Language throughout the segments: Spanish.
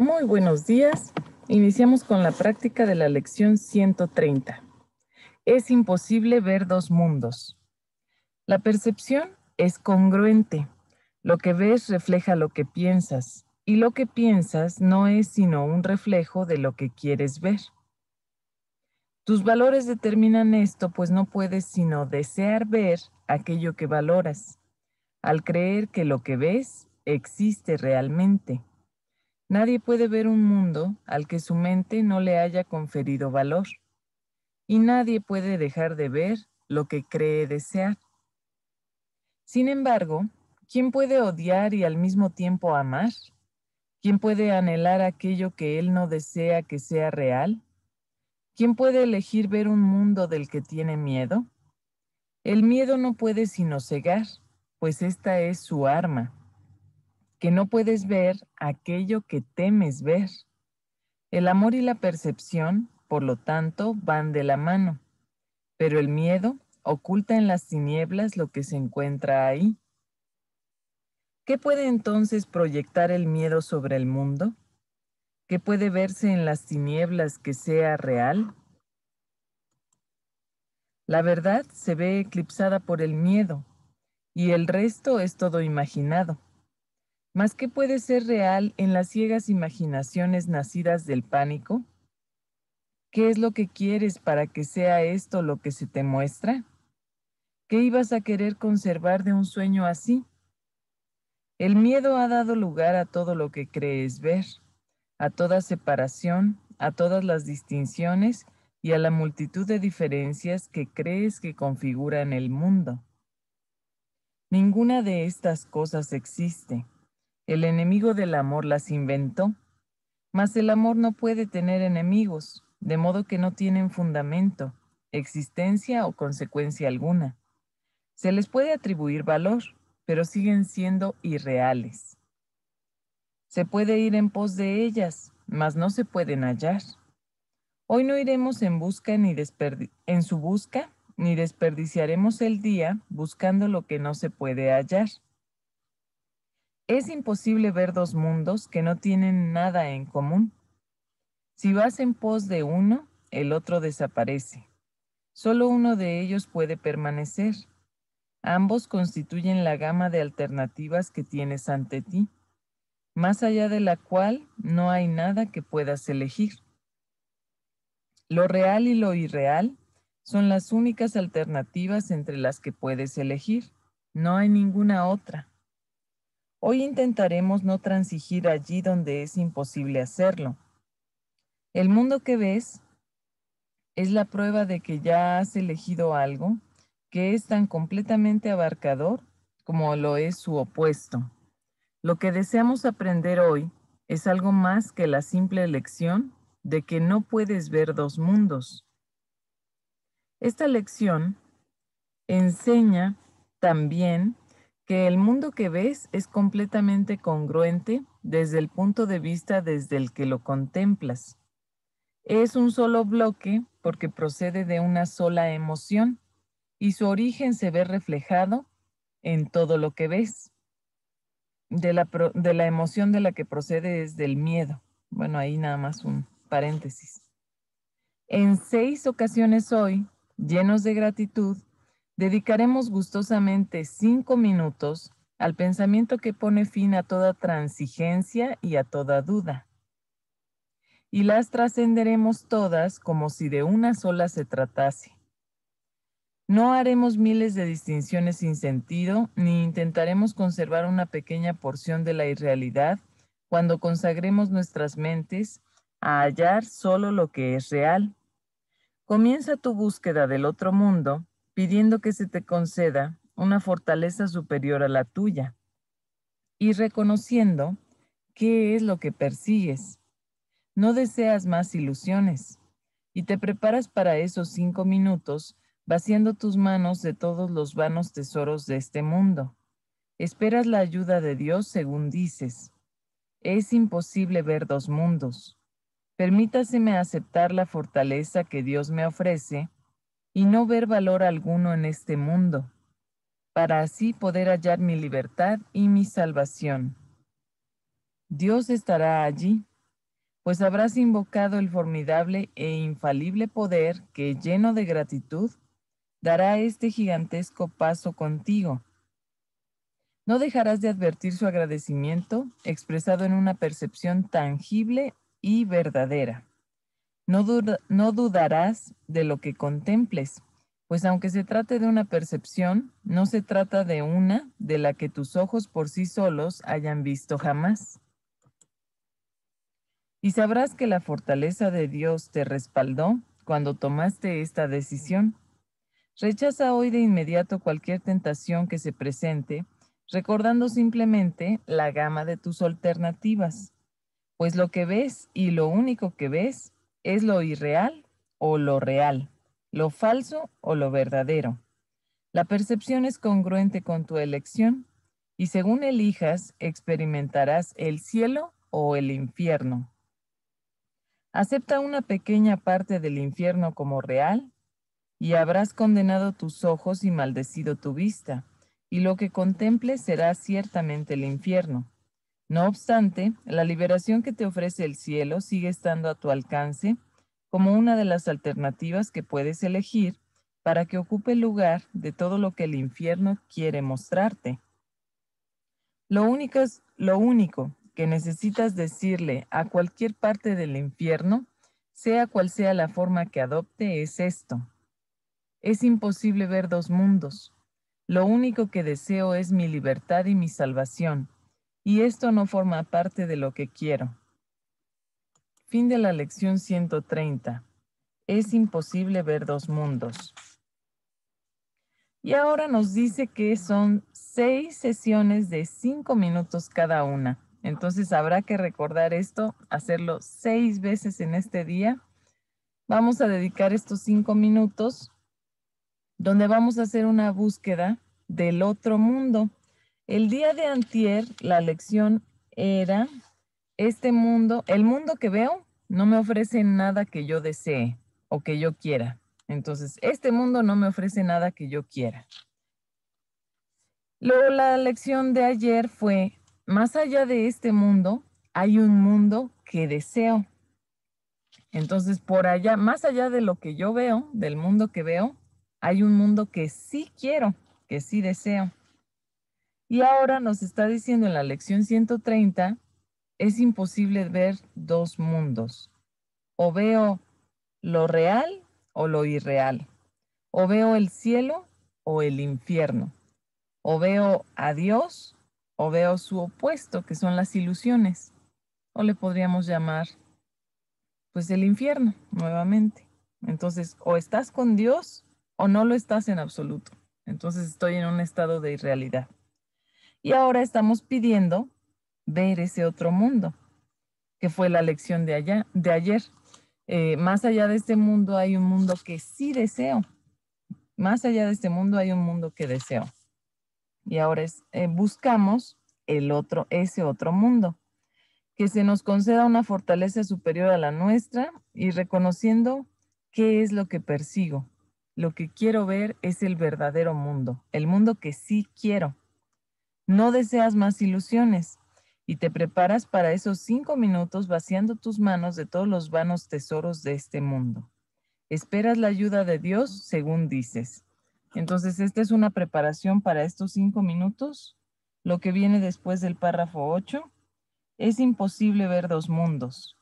Muy buenos días. Iniciamos con la práctica de la lección 130. Es imposible ver dos mundos. La percepción es congruente. Lo que ves refleja lo que piensas y lo que piensas no es sino un reflejo de lo que quieres ver. Tus valores determinan esto, pues no puedes sino desear ver aquello que valoras, al creer que lo que ves existe realmente. Nadie puede ver un mundo al que su mente no le haya conferido valor. Y nadie puede dejar de ver lo que cree desear. Sin embargo, ¿quién puede odiar y al mismo tiempo amar? ¿Quién puede anhelar aquello que él no desea que sea real? ¿Quién puede elegir ver un mundo del que tiene miedo? El miedo no puede sino cegar, pues esta es su arma que no puedes ver aquello que temes ver. El amor y la percepción, por lo tanto, van de la mano, pero el miedo oculta en las tinieblas lo que se encuentra ahí. ¿Qué puede entonces proyectar el miedo sobre el mundo? ¿Qué puede verse en las tinieblas que sea real? La verdad se ve eclipsada por el miedo y el resto es todo imaginado. ¿Más que puede ser real en las ciegas imaginaciones nacidas del pánico? ¿Qué es lo que quieres para que sea esto lo que se te muestra? ¿Qué ibas a querer conservar de un sueño así? El miedo ha dado lugar a todo lo que crees ver, a toda separación, a todas las distinciones y a la multitud de diferencias que crees que configuran el mundo. Ninguna de estas cosas existe. El enemigo del amor las inventó, mas el amor no puede tener enemigos, de modo que no tienen fundamento, existencia o consecuencia alguna. Se les puede atribuir valor, pero siguen siendo irreales. Se puede ir en pos de ellas, mas no se pueden hallar. Hoy no iremos en busca ni en su busca, ni desperdiciaremos el día buscando lo que no se puede hallar. Es imposible ver dos mundos que no tienen nada en común. Si vas en pos de uno, el otro desaparece. Solo uno de ellos puede permanecer. Ambos constituyen la gama de alternativas que tienes ante ti, más allá de la cual no hay nada que puedas elegir. Lo real y lo irreal son las únicas alternativas entre las que puedes elegir. No hay ninguna otra. Hoy intentaremos no transigir allí donde es imposible hacerlo. El mundo que ves es la prueba de que ya has elegido algo que es tan completamente abarcador como lo es su opuesto. Lo que deseamos aprender hoy es algo más que la simple lección de que no puedes ver dos mundos. Esta lección enseña también que el mundo que ves es completamente congruente desde el punto de vista desde el que lo contemplas. Es un solo bloque porque procede de una sola emoción y su origen se ve reflejado en todo lo que ves. De la, de la emoción de la que procede es del miedo. Bueno, ahí nada más un paréntesis. En seis ocasiones hoy, llenos de gratitud, Dedicaremos gustosamente cinco minutos al pensamiento que pone fin a toda transigencia y a toda duda. Y las trascenderemos todas como si de una sola se tratase. No haremos miles de distinciones sin sentido, ni intentaremos conservar una pequeña porción de la irrealidad cuando consagremos nuestras mentes a hallar solo lo que es real. Comienza tu búsqueda del otro mundo pidiendo que se te conceda una fortaleza superior a la tuya y reconociendo qué es lo que persigues. No deseas más ilusiones y te preparas para esos cinco minutos vaciando tus manos de todos los vanos tesoros de este mundo. Esperas la ayuda de Dios según dices. Es imposible ver dos mundos. Permítaseme aceptar la fortaleza que Dios me ofrece y no ver valor alguno en este mundo, para así poder hallar mi libertad y mi salvación. Dios estará allí, pues habrás invocado el formidable e infalible poder que, lleno de gratitud, dará este gigantesco paso contigo. No dejarás de advertir su agradecimiento expresado en una percepción tangible y verdadera no, dudarás de lo que contemples, pues aunque se trate de una percepción, no se trata de una de la que tus ojos por sí solos hayan visto jamás. Y sabrás que la fortaleza de Dios te respaldó cuando tomaste esta decisión. Rechaza hoy de inmediato cualquier tentación que se presente, recordando simplemente la gama de tus alternativas, pues lo que ves y lo único que ves es lo irreal o lo real, lo falso o lo verdadero. La percepción es congruente con tu elección y según elijas experimentarás el cielo o el infierno. Acepta una pequeña parte del infierno como real y habrás condenado tus ojos y maldecido tu vista, y lo que contemple será ciertamente el infierno. No obstante, la liberación que te ofrece el cielo sigue estando a tu alcance como una de las alternativas que puedes elegir para que ocupe el lugar de todo lo que el infierno quiere mostrarte. Lo único, lo único que necesitas decirle a cualquier parte del infierno, sea cual sea la forma que adopte, es esto. Es imposible ver dos mundos. Lo único que deseo es mi libertad y mi salvación y esto no forma parte de lo que quiero. Fin de la lección 130. Es imposible ver dos mundos. Y ahora nos dice que son seis sesiones de cinco minutos cada una. Entonces habrá que recordar esto, hacerlo seis veces en este día. Vamos a dedicar estos cinco minutos donde vamos a hacer una búsqueda del otro mundo. El día de antier, la lección era, este mundo, el mundo que veo no me ofrece nada que yo desee o que yo quiera. Entonces, este mundo no me ofrece nada que yo quiera. Luego la lección de ayer fue, más allá de este mundo, hay un mundo que deseo. Entonces, por allá, más allá de lo que yo veo, del mundo que veo, hay un mundo que sí quiero, que sí deseo. Y ahora nos está diciendo en la lección 130, es imposible ver dos mundos. O veo lo real o lo irreal. O veo el cielo o el infierno. O veo a Dios o veo su opuesto, que son las ilusiones. O le podríamos llamar, pues, el infierno, nuevamente. Entonces, o estás con Dios o no lo estás en absoluto. Entonces estoy en un estado de irrealidad. Y ahora estamos pidiendo ver ese otro mundo, que fue la lección de, allá, de ayer. Eh, más allá de este mundo hay un mundo que sí deseo. Más allá de este mundo hay un mundo que deseo. Y ahora eh, buscamos el otro, ese otro mundo. Que se nos conceda una fortaleza superior a la nuestra y reconociendo qué es lo que persigo. Lo que quiero ver es el verdadero mundo, el mundo que sí quiero, no deseas más ilusiones y te preparas para esos cinco minutos vaciando tus manos de todos los vanos tesoros de este mundo. Esperas la ayuda de Dios según dices. Entonces, esta es una preparación para estos cinco minutos. Lo que viene después del párrafo 8, es imposible ver dos mundos.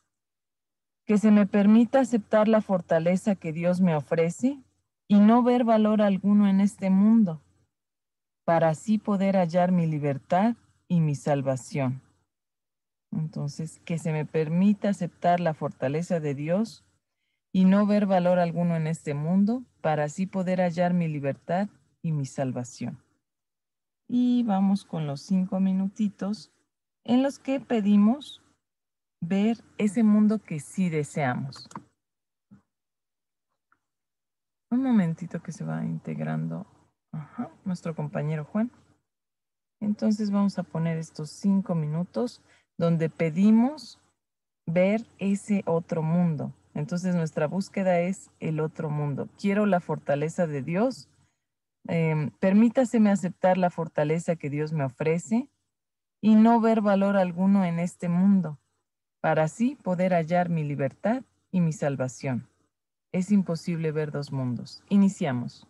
Que se me permita aceptar la fortaleza que Dios me ofrece y no ver valor alguno en este mundo para así poder hallar mi libertad y mi salvación. Entonces, que se me permita aceptar la fortaleza de Dios y no ver valor alguno en este mundo para así poder hallar mi libertad y mi salvación. Y vamos con los cinco minutitos en los que pedimos ver ese mundo que sí deseamos. Un momentito que se va integrando nuestro compañero Juan. Entonces vamos a poner estos cinco minutos donde pedimos ver ese otro mundo. Entonces nuestra búsqueda es el otro mundo. Quiero la fortaleza de Dios. Em, permítaseme aceptar la fortaleza que Dios me ofrece y no ver valor alguno en este mundo, para así poder hallar mi libertad y mi salvación. Es imposible ver dos mundos. Iniciamos.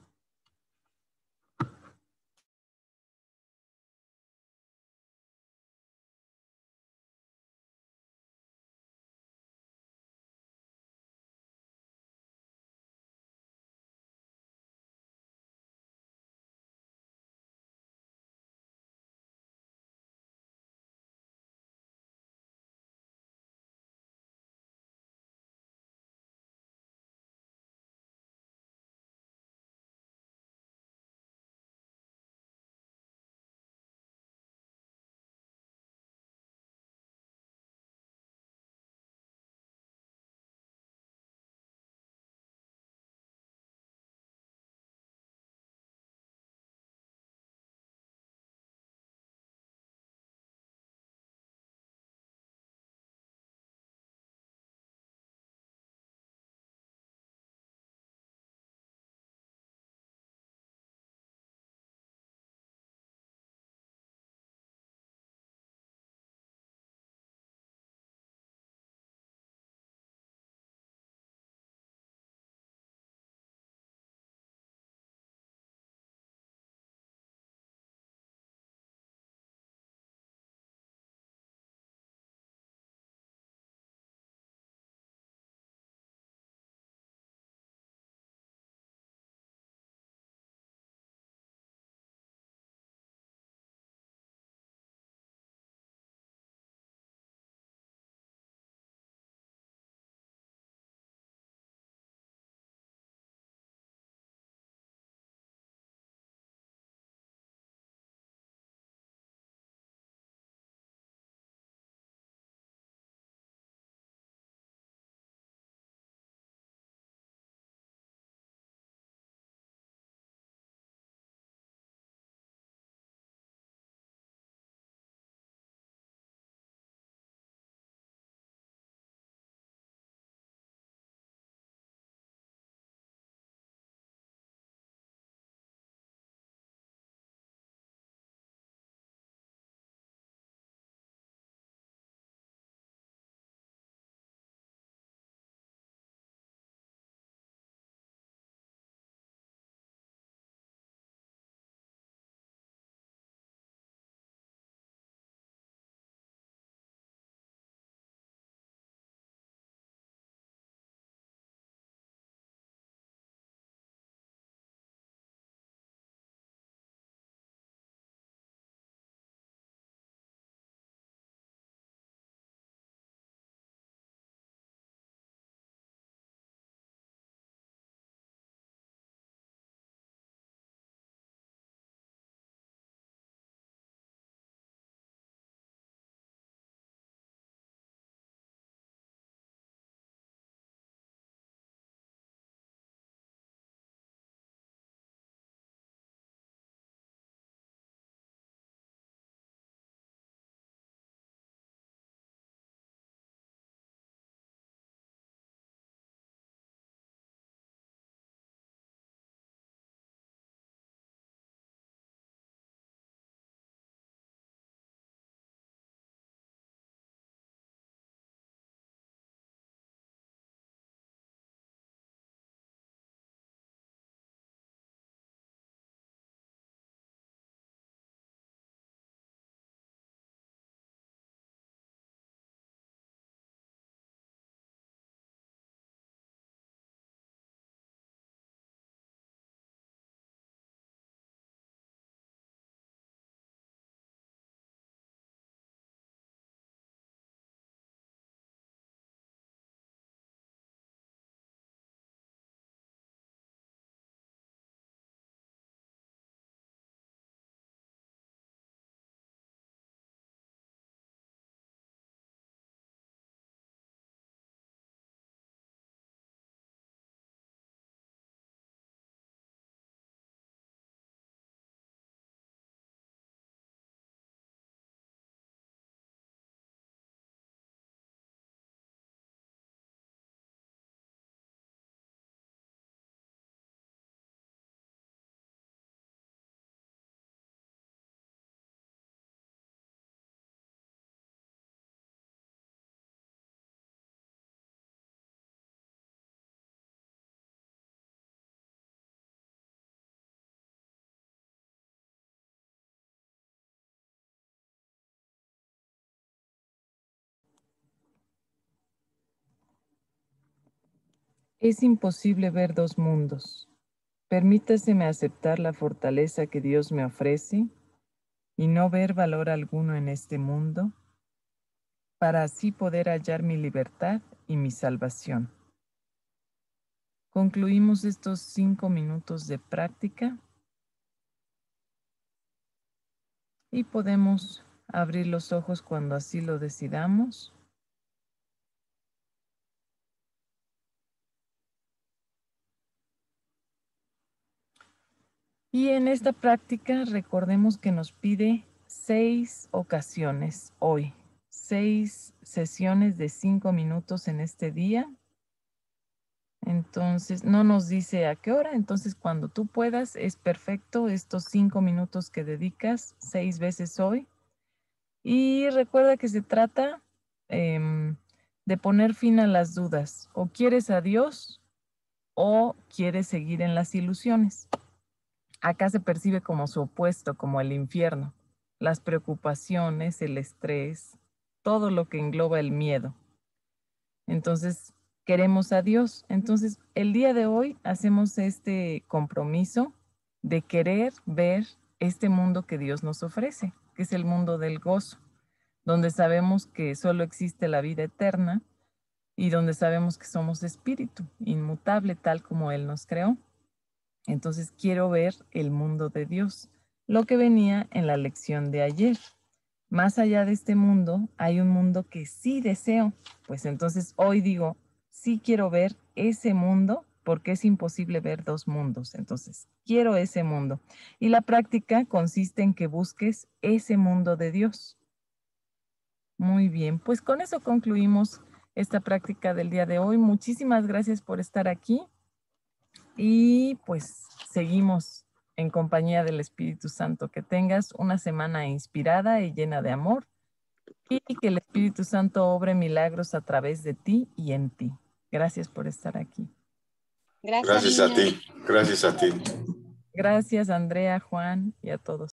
Es imposible ver dos mundos. Permítaseme aceptar la fortaleza que Dios me ofrece y no ver valor alguno en este mundo, para así poder hallar mi libertad y mi salvación. Concluimos estos cinco minutos de práctica y podemos abrir los ojos cuando así lo decidamos. Y en esta práctica recordemos que nos pide seis ocasiones hoy, seis sesiones de cinco minutos en este día. Entonces, no nos dice a qué hora, entonces cuando tú puedas es perfecto estos cinco minutos que dedicas seis veces hoy. Y recuerda que se trata em, de poner fin a las dudas. O quieres a Dios o quieres seguir en las ilusiones. Acá se percibe como su opuesto, como el infierno, las preocupaciones, el estrés, todo lo que engloba el miedo. Entonces, queremos a Dios. Entonces, el día de hoy hacemos este compromiso de querer ver este mundo que Dios nos ofrece, que es el mundo del gozo, donde sabemos que solo existe la vida eterna y donde sabemos que somos espíritu, inmutable, tal como Él nos creó. Entonces quiero ver el mundo de Dios, lo que venía en la lección de ayer. Más allá de este mundo hay un mundo que sí deseo. Pues entonces hoy digo, sí quiero ver ese mundo porque es imposible ver dos mundos. Entonces, quiero ese mundo. Y la práctica consiste en que busques ese mundo de Dios. Muy bien, pues con eso concluimos esta práctica del día de hoy. Muchísimas gracias por estar aquí y pues seguimos en compañía del Espíritu Santo. Que tengas una semana inspirada y llena de amor y que el Espíritu Santo obre milagros a través de ti y en ti. Gracias por estar aquí. Gracias, a ti, gracias a ti. Gracias Andrea, Juan y a todos.